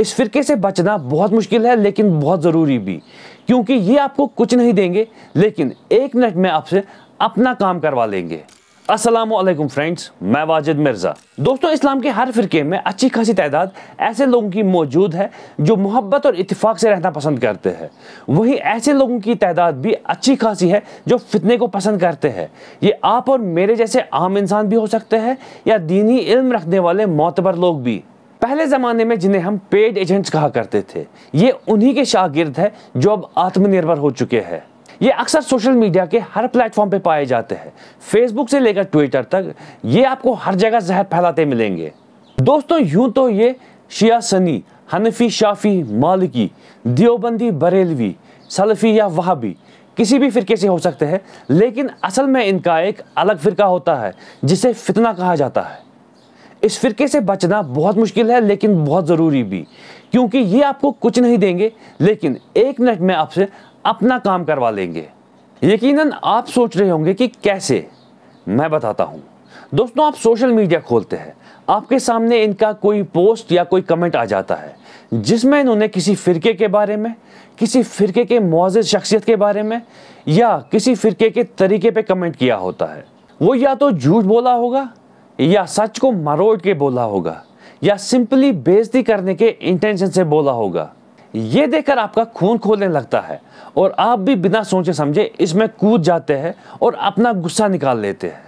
इस फिरके से बचना बहुत मुश्किल है लेकिन बहुत ज़रूरी भी क्योंकि ये आपको कुछ नहीं देंगे लेकिन एक मिनट में आपसे अपना काम करवा लेंगे असलम फ्रेंड्स मैं वाजिद मिर्ज़ा दोस्तों इस्लाम के हर फिरके में अच्छी खासी तादाद ऐसे लोगों की मौजूद है जो मोहब्बत और इतफ़ाक़ से रहना पसंद करते हैं वहीं ऐसे लोगों की तादाद भी अच्छी खासी है जो फितने को पसंद करते हैं ये आप और मेरे जैसे आम इंसान भी हो सकते हैं या दीनी इल्म रखने वाले मोतबर लोग भी पहले ज़माने में जिन्हें हम पेड एजेंट्स कहा करते थे ये उन्हीं के शागिर्द हैं जो अब आत्मनिर्भर हो चुके हैं ये अक्सर सोशल मीडिया के हर प्लेटफॉर्म पे पाए जाते हैं फेसबुक से लेकर ट्विटर तक ये आपको हर जगह जहर फैलाते मिलेंगे दोस्तों यूं तो ये शिया सनी हनफी शाफी मालिकी दियोबंदी बरेलवी सलफ़ी या वहाबी किसी भी फ़िरके से हो सकते हैं लेकिन असल में इनका एक अलग फ़िरका होता है जिसे फितना कहा जाता है इस फिरके से बचना बहुत मुश्किल है लेकिन बहुत ज़रूरी भी क्योंकि ये आपको कुछ नहीं देंगे लेकिन एक मिनट में आपसे अपना काम करवा लेंगे यकीनन आप सोच रहे होंगे कि कैसे मैं बताता हूँ दोस्तों आप सोशल मीडिया खोलते हैं आपके सामने इनका कोई पोस्ट या कोई कमेंट आ जाता है जिसमें इन्होंने किसी फ़िरके के बारे में किसी फ़िरके के मोज़ शख्सियत के बारे में या किसी फ़िरके के तरीके पे कमेंट किया होता है वो या तो झूठ बोला होगा या सच को मरोड़ के बोला होगा या सिंपली बेजती करने के इंटेंशन से बोला होगा ये देखकर आपका खून खोलने लगता है और आप भी बिना सोचे समझे इसमें कूद जाते हैं और अपना गुस्सा निकाल लेते हैं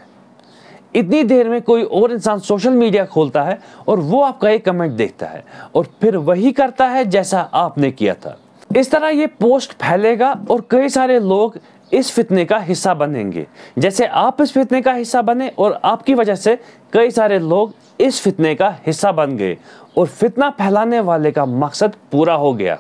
इतनी देर में कोई और इंसान सोशल मीडिया खोलता है और वो आपका एक कमेंट देखता है और फिर वही करता है जैसा आपने किया था इस तरह ये पोस्ट फैलेगा और कई सारे लोग इस फितने का हिस्सा बनेंगे जैसे आप इस फितने का हिस्सा बने और आपकी वजह से कई सारे लोग इस फितने का हिस्सा बन गए और फितना फैलाने वाले का मकसद पूरा हो गया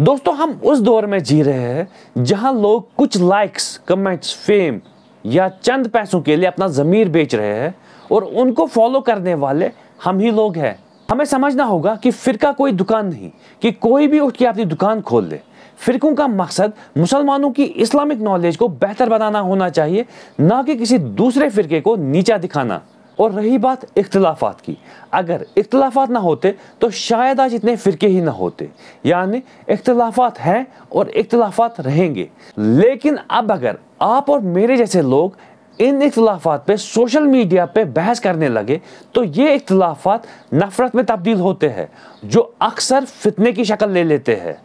दोस्तों हम उस दौर में जी रहे हैं जहां लोग कुछ लाइक्स कमेंट्स फेम या चंद पैसों के लिए अपना ज़मीर बेच रहे हैं और उनको फॉलो करने वाले हम ही लोग हैं हमें समझना होगा कि फ़िरका कोई दुकान नहीं कि कोई भी उठ के अपनी दुकान खोल ले फ़िरकों का मकसद मुसलमानों की इस्लामिक नॉलेज को बेहतर बनाना होना चाहिए ना कि किसी दूसरे फ़िरके को नीचा दिखाना और रही बात इख्तलाफात की अगर इख्तलाफात ना होते तो शायद आज इतने फ़िरके ही ना होते यानी इख्तलाफात हैं और इख्तलाफात रहेंगे लेकिन अब अगर आप और मेरे जैसे लोग इन इख्लाफात पे सोशल मीडिया पे बहस करने लगे तो ये इख्लाफात नफ़रत में तब्दील होते हैं जो अक्सर फितने की शक्ल ले लेते हैं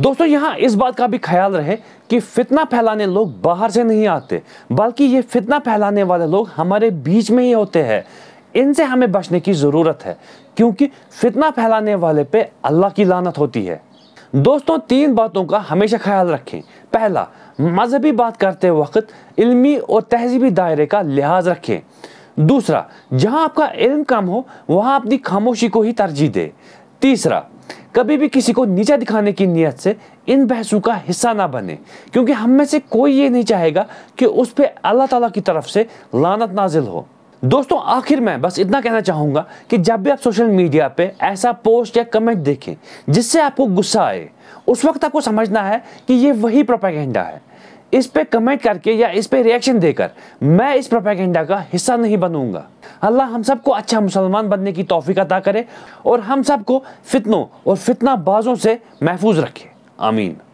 दोस्तों यहाँ इस बात का भी ख्याल रहे कि फितना फैलाने लोग बाहर से नहीं आते बल्कि ये फितना फैलाने वाले लोग हमारे बीच में ही होते हैं इनसे हमें बचने की ज़रूरत है क्योंकि फितना फैलाने वाले पे अल्लाह की लानत होती है दोस्तों तीन बातों का हमेशा ख्याल रखें पहला मजहबी बात करते वक्त इल्मी और तहजीबी दायरे का लिहाज रखें दूसरा जहां आपका इल्म कम हो वहां अपनी खामोशी को ही तरजीह दें तीसरा कभी भी किसी को नीचा दिखाने की नीयत से इन बहसों का हिस्सा ना बने क्योंकि हम में से कोई ये नहीं चाहेगा कि उस पर अल्लाह ताला की तरफ से लानत नाजिल हो दोस्तों आखिर मैं बस इतना कहना चाहूँगा कि जब भी आप सोशल मीडिया पे ऐसा पोस्ट या कमेंट देखें जिससे आपको गुस्सा आए उस वक्त आपको समझना है कि ये वही प्रोपागेंडा है इस पे कमेंट करके या इस पे रिएक्शन देकर मैं इस प्रोपागेंडा का हिस्सा नहीं बनूंगा अल्लाह हम सबको अच्छा मुसलमान बनने की तोफीक अदा करे और हम सबको फितनों और फितना बाजों से महफूज रखे आमीन